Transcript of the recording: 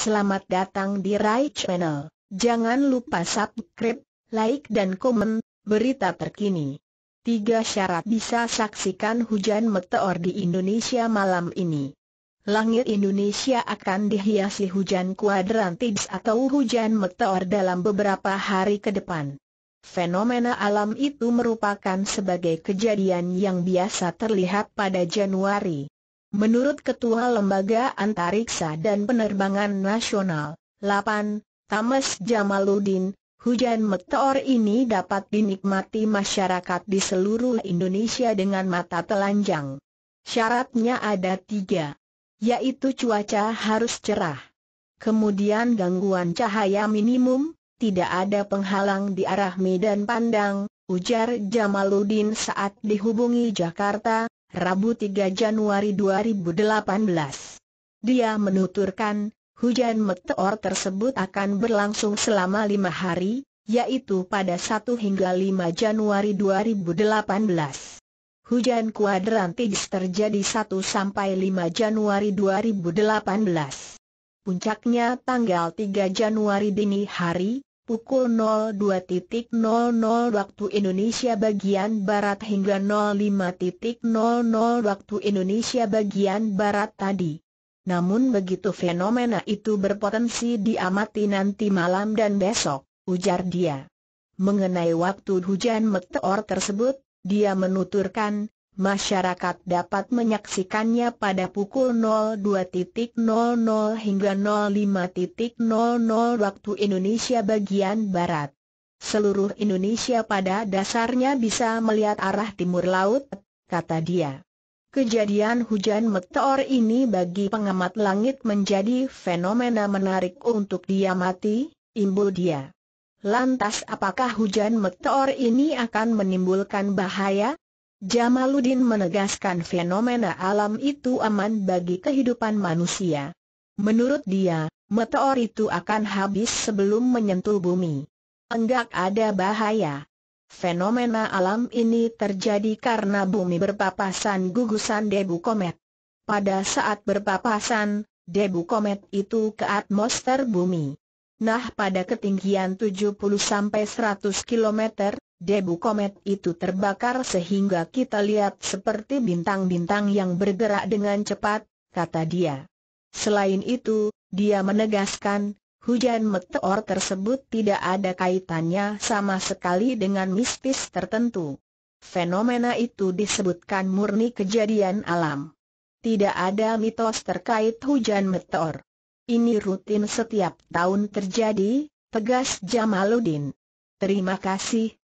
Selamat datang di Rai Channel. Jangan lupa subscribe, like dan komen, berita terkini. Tiga syarat bisa saksikan hujan meteor di Indonesia malam ini. Langit Indonesia akan dihiasi hujan kuadrantids atau hujan meteor dalam beberapa hari ke depan. Fenomena alam itu merupakan sebagai kejadian yang biasa terlihat pada Januari. Menurut Ketua Lembaga Antariksa dan Penerbangan Nasional, 8, Tamas Jamaluddin, hujan meteor ini dapat dinikmati masyarakat di seluruh Indonesia dengan mata telanjang. Syaratnya ada tiga, yaitu cuaca harus cerah. Kemudian gangguan cahaya minimum, tidak ada penghalang di arah medan pandang, ujar Jamaluddin saat dihubungi Jakarta, Rabu 3 Januari 2018. Dia menuturkan, hujan meteor tersebut akan berlangsung selama lima hari, yaitu pada 1 hingga 5 Januari 2018. Hujan kuadrantis terjadi 1 sampai 5 Januari 2018. Puncaknya tanggal 3 Januari dini hari, pukul 02.00 waktu Indonesia bagian Barat hingga 05.00 waktu Indonesia bagian Barat tadi. Namun begitu fenomena itu berpotensi diamati nanti malam dan besok, ujar dia. Mengenai waktu hujan meteor tersebut, dia menuturkan, Masyarakat dapat menyaksikannya pada pukul 02.00 hingga 05.00 waktu Indonesia bagian Barat. Seluruh Indonesia pada dasarnya bisa melihat arah timur laut, kata dia. Kejadian hujan meteor ini bagi pengamat langit menjadi fenomena menarik untuk diamati, imbul dia. Lantas apakah hujan meteor ini akan menimbulkan bahaya? Jamaluddin menegaskan fenomena alam itu aman bagi kehidupan manusia. Menurut dia, meteor itu akan habis sebelum menyentuh bumi. Enggak ada bahaya. Fenomena alam ini terjadi karena bumi berpapasan gugusan debu komet. Pada saat berpapasan, debu komet itu ke atmosfer bumi. Nah pada ketinggian 70-100 km, Debu komet itu terbakar sehingga kita lihat seperti bintang-bintang yang bergerak dengan cepat, kata dia. Selain itu, dia menegaskan, hujan meteor tersebut tidak ada kaitannya sama sekali dengan mistis tertentu. Fenomena itu disebutkan murni kejadian alam. Tidak ada mitos terkait hujan meteor. Ini rutin setiap tahun terjadi, tegas Jamaluddin. Terima kasih,